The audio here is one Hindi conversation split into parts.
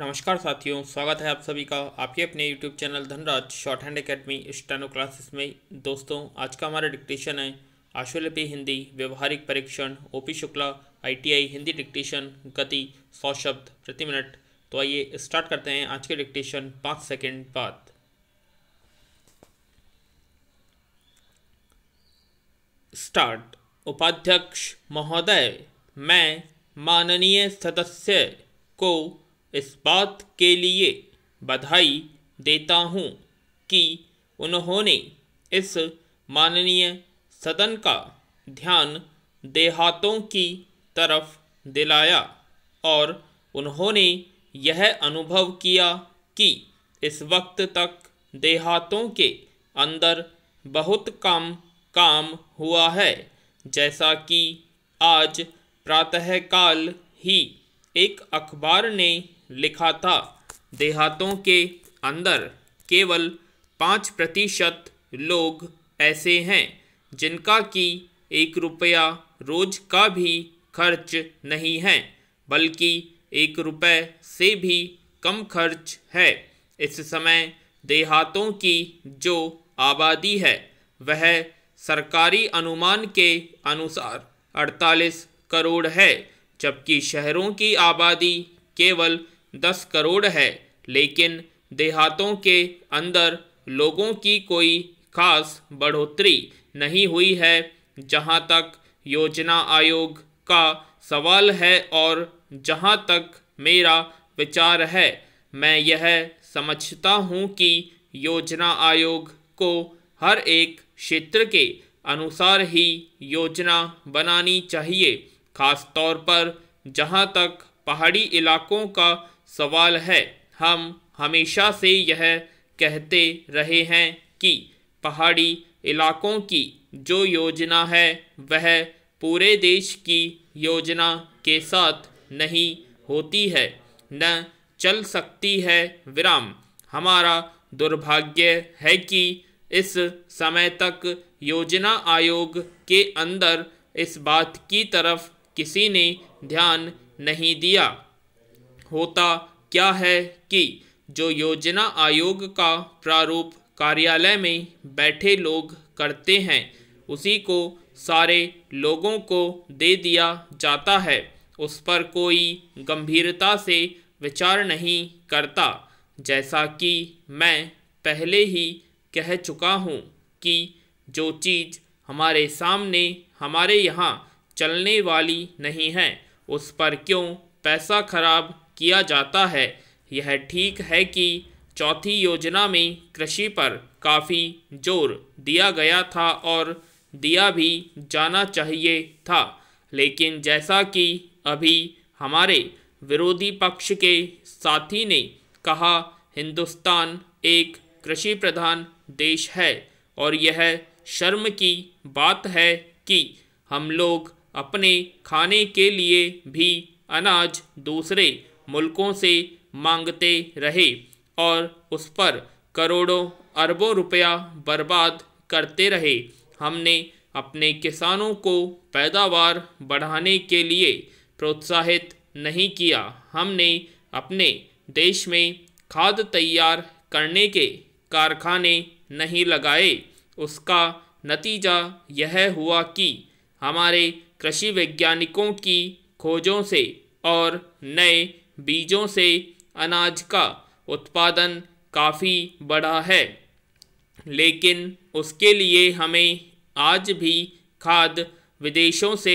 नमस्कार साथियों स्वागत है आप सभी का आपके अपने YouTube channel Dhanraj shorthand academy steno classes में दोस्तों आज का हमारा डिक्टेशन है आशुलिपि हिंदी व्यवहारिक परीक्षण OP Shukla ITI Hindi dictation गति सौ शब्द प्रति मिनट तो आइए स्टार्ट करते हैं आज के डिक्टेशन पाँच सेकेंड बाद स्टार्ट उपाध्यक्ष महोदय मैं माननीय सदस्य को इस बात के लिए बधाई देता हूँ कि उन्होंने इस माननीय सदन का ध्यान देहातों की तरफ दिलाया और उन्होंने यह अनुभव किया कि इस वक्त तक देहातों के अंदर बहुत कम काम हुआ है जैसा कि आज प्रातःकाल ही एक अखबार ने लिखा था देहातों के अंदर केवल पाँच प्रतिशत लोग ऐसे हैं जिनका कि एक रुपया रोज का भी खर्च नहीं है बल्कि एक रुपये से भी कम खर्च है इस समय देहातों की जो आबादी है वह सरकारी अनुमान के अनुसार 48 करोड़ है जबकि शहरों की आबादी केवल दस करोड़ है लेकिन देहातों के अंदर लोगों की कोई खास बढ़ोतरी नहीं हुई है जहां तक योजना आयोग का सवाल है और जहां तक मेरा विचार है मैं यह समझता हूं कि योजना आयोग को हर एक क्षेत्र के अनुसार ही योजना बनानी चाहिए खास तौर पर जहां तक पहाड़ी इलाकों का सवाल है हम हमेशा से यह कहते रहे हैं कि पहाड़ी इलाकों की जो योजना है वह पूरे देश की योजना के साथ नहीं होती है न चल सकती है विराम हमारा दुर्भाग्य है कि इस समय तक योजना आयोग के अंदर इस बात की तरफ किसी ने ध्यान नहीं दिया होता क्या है कि जो योजना आयोग का प्रारूप कार्यालय में बैठे लोग करते हैं उसी को सारे लोगों को दे दिया जाता है उस पर कोई गंभीरता से विचार नहीं करता जैसा कि मैं पहले ही कह चुका हूँ कि जो चीज़ हमारे सामने हमारे यहाँ चलने वाली नहीं है उस पर क्यों पैसा खराब किया जाता है यह ठीक है कि चौथी योजना में कृषि पर काफ़ी जोर दिया गया था और दिया भी जाना चाहिए था लेकिन जैसा कि अभी हमारे विरोधी पक्ष के साथी ने कहा हिंदुस्तान एक कृषि प्रधान देश है और यह शर्म की बात है कि हम लोग अपने खाने के लिए भी अनाज दूसरे मुल्कों से मांगते रहे और उस पर करोड़ों अरबों रुपया बर्बाद करते रहे हमने अपने किसानों को पैदावार बढ़ाने के लिए प्रोत्साहित नहीं किया हमने अपने देश में खाद तैयार करने के कारखाने नहीं लगाए उसका नतीजा यह हुआ कि हमारे कृषि वैज्ञानिकों की खोजों से और नए बीजों से अनाज का उत्पादन काफ़ी बढ़ा है लेकिन उसके लिए हमें आज भी खाद विदेशों से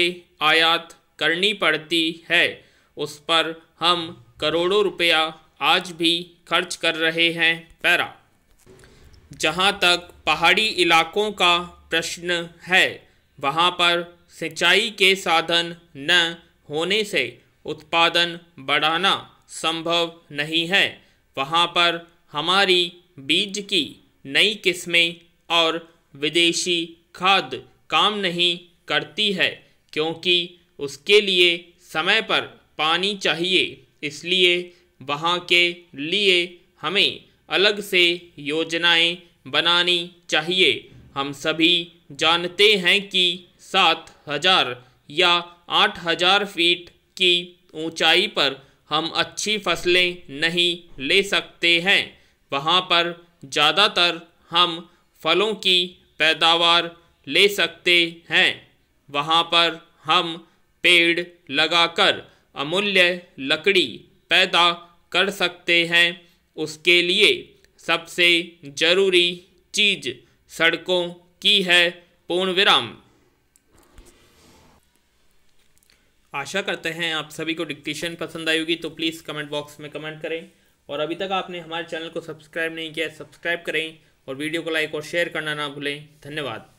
आयात करनी पड़ती है उस पर हम करोड़ों रुपया आज भी खर्च कर रहे हैं पैरा जहाँ तक पहाड़ी इलाकों का प्रश्न है वहाँ पर सिंचाई के साधन न होने से उत्पादन बढ़ाना संभव नहीं है वहाँ पर हमारी बीज की नई किस्में और विदेशी खाद काम नहीं करती है क्योंकि उसके लिए समय पर पानी चाहिए इसलिए वहाँ के लिए हमें अलग से योजनाएं बनानी चाहिए हम सभी जानते हैं कि सात हज़ार या आठ हज़ार फीट की ऊंचाई पर हम अच्छी फसलें नहीं ले सकते हैं वहाँ पर ज़्यादातर हम फलों की पैदावार ले सकते हैं वहाँ पर हम पेड़ लगाकर अमूल्य लकड़ी पैदा कर सकते हैं उसके लिए सबसे ज़रूरी चीज़ सड़कों की है पूर्ण विराम आशा करते हैं आप सभी को डिक्टेशन पसंद आई होगी तो प्लीज़ कमेंट बॉक्स में कमेंट करें और अभी तक आपने हमारे चैनल को सब्सक्राइब नहीं किया है सब्सक्राइब करें और वीडियो को लाइक और शेयर करना ना भूलें धन्यवाद